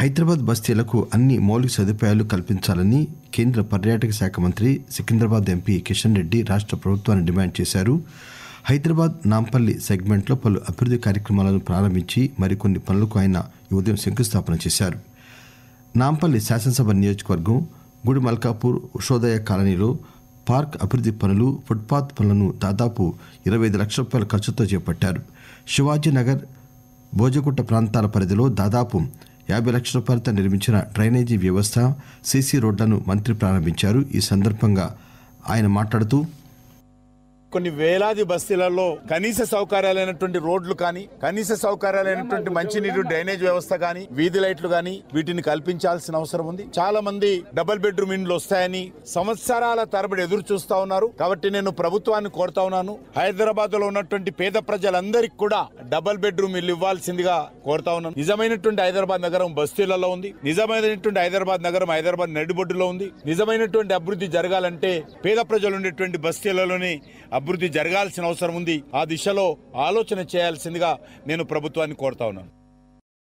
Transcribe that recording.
హైదరాబాద్ బస్తీలకు అన్ని మౌలిక సదుపాయాలు కల్పించాలని కేంద్ర పర్యాటక శాఖ మంత్రి సికింద్రాబాద్ ఎంపీ కిషన్ రెడ్డి రాష్ట్ర ప్రభుత్వాన్ని డిమాండ్ చేశారు హైదరాబాద్ నాంపల్లి సెగ్మెంట్లో పలు అభివృద్ధి కార్యక్రమాలను ప్రారంభించి మరికొన్ని పనులకు ఆయన ఈ ఉదయం శంకుస్థాపన చేశారు నాంపల్లి శాసనసభ నియోజకవర్గం గుడి మల్కాపూర్ ఉషోదయ కాలనీలో పార్క్ అభివృద్ధి పనులు ఫుట్పాత్ పనులను దాదాపు ఇరవై ఐదు లక్షల రూపాయల ఖర్చుతో చేపట్టారు శివాజీనగర్ భోజగుట్ట ప్రాంతాల పరిధిలో దాదాపు యాబై లక్షల రూపాయలతో నిర్మించిన డ్రైనేజీ వ్యవస్థ సీసీ రోడ్లను మంత్రి ప్రారంభించారు ఈ సందర్భంగా ఆయన మాట్లాడుతూ కొన్ని వేలాది బస్తీలలో కనీస సౌకర్యాలైనటువంటి రోడ్లు కానీ కనీస సౌకర్యాలైనటువంటి మంచినీరు డ్రైనేజ్ వ్యవస్థ కానీ వీధి లైట్లు కానీ వీటిని కల్పించాల్సిన అవసరం ఉంది చాలా మంది డబల్ బెడ్రూమ్ ఇండ్లు వస్తాయని సంవత్సరాల తరబడి ఎదురు చూస్తా ఉన్నారు కాబట్టి నేను ప్రభుత్వాన్ని కోరుతా ఉన్నాను హైదరాబాద్ లో ఉన్నటువంటి పేద ప్రజలందరికీ కూడా డబల్ బెడ్రూమ్ ఇల్లు ఇవ్వాల్సిందిగా కోరుతా ఉన్నాను నిజమైనటువంటి హైదరాబాద్ నగరం బస్తీలలో ఉంది నిజమైనటువంటి హైదరాబాద్ నగరం హైదరాబాద్ నడిబొడ్డులో ఉంది నిజమైనటువంటి అభివృద్ధి జరగాలంటే పేద ప్రజలు ఉండేటువంటి బస్తీలలోని అభివృద్ధి జరగాల్సిన అవసరం ఉంది ఆ దిశలో ఆలోచన చేయాల్సిందిగా నేను ప్రభుత్వాన్ని కోరుతా ఉన్నాను